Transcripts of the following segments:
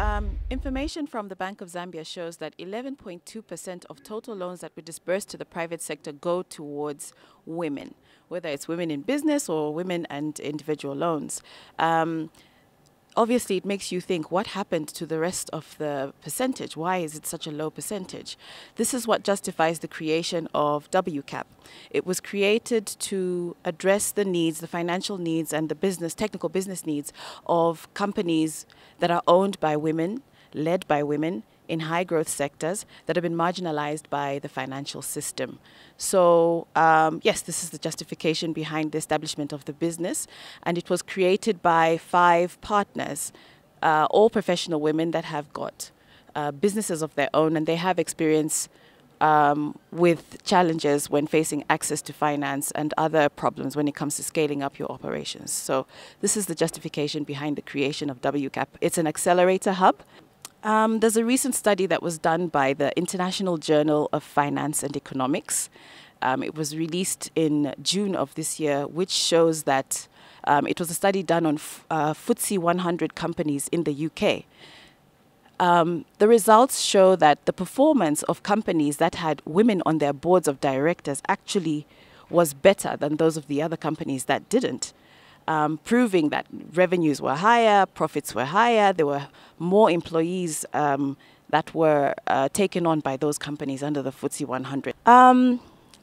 Um, information from the Bank of Zambia shows that 11.2% of total loans that were disbursed to the private sector go towards women, whether it's women in business or women and individual loans. Um, obviously it makes you think what happened to the rest of the percentage? Why is it such a low percentage? This is what justifies the creation of WCAP. It was created to address the needs, the financial needs and the business, technical business needs of companies that are owned by women led by women in high growth sectors that have been marginalized by the financial system. So, um, yes, this is the justification behind the establishment of the business, and it was created by five partners, uh, all professional women that have got uh, businesses of their own and they have experience. Um, with challenges when facing access to finance and other problems when it comes to scaling up your operations. So, this is the justification behind the creation of WCAP. It's an accelerator hub um, there's a recent study that was done by the International Journal of Finance and Economics. Um, it was released in June of this year, which shows that um, it was a study done on uh, FTSE 100 companies in the UK. Um, the results show that the performance of companies that had women on their boards of directors actually was better than those of the other companies that didn't, um, proving that revenues were higher, profits were higher, there were more employees um, that were uh, taken on by those companies under the FTSE 100. Um,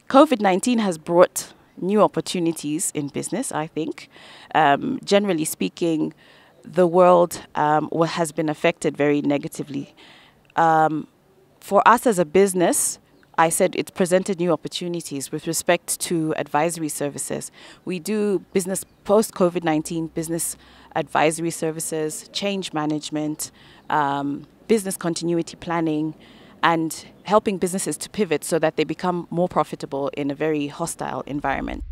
COVID-19 has brought new opportunities in business, I think. Um, generally speaking, the world um, has been affected very negatively. Um, for us as a business, I said it's presented new opportunities with respect to advisory services. We do business post COVID 19 business advisory services, change management, um, business continuity planning, and helping businesses to pivot so that they become more profitable in a very hostile environment.